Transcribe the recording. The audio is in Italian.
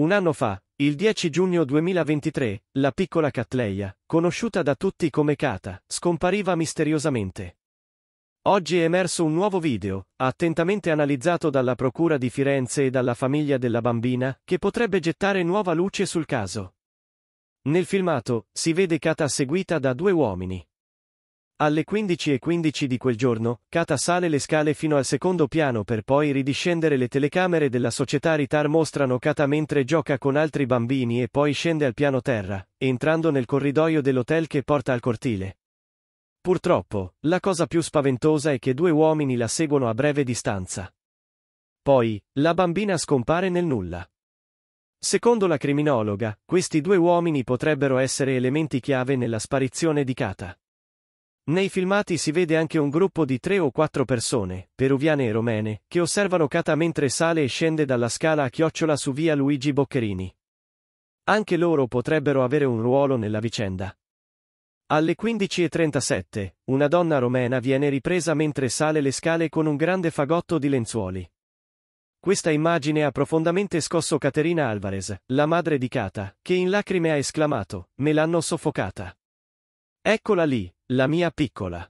Un anno fa, il 10 giugno 2023, la piccola Catleia, conosciuta da tutti come Kata, scompariva misteriosamente. Oggi è emerso un nuovo video, attentamente analizzato dalla Procura di Firenze e dalla famiglia della bambina, che potrebbe gettare nuova luce sul caso. Nel filmato, si vede Kata seguita da due uomini, alle 15.15 di quel giorno, Kata sale le scale fino al secondo piano per poi ridiscendere le telecamere della società Ritar mostrano Kata mentre gioca con altri bambini e poi scende al piano terra, entrando nel corridoio dell'hotel che porta al cortile. Purtroppo, la cosa più spaventosa è che due uomini la seguono a breve distanza. Poi, la bambina scompare nel nulla. Secondo la criminologa, questi due uomini potrebbero essere elementi chiave nella sparizione di Kata. Nei filmati si vede anche un gruppo di tre o quattro persone, peruviane e romene, che osservano Kata mentre sale e scende dalla scala a chiocciola su via Luigi Boccherini. Anche loro potrebbero avere un ruolo nella vicenda. Alle 15.37, una donna romena viene ripresa mentre sale le scale con un grande fagotto di lenzuoli. Questa immagine ha profondamente scosso Caterina Alvarez, la madre di Kata, che in lacrime ha esclamato, me l'hanno soffocata. Eccola lì, la mia piccola.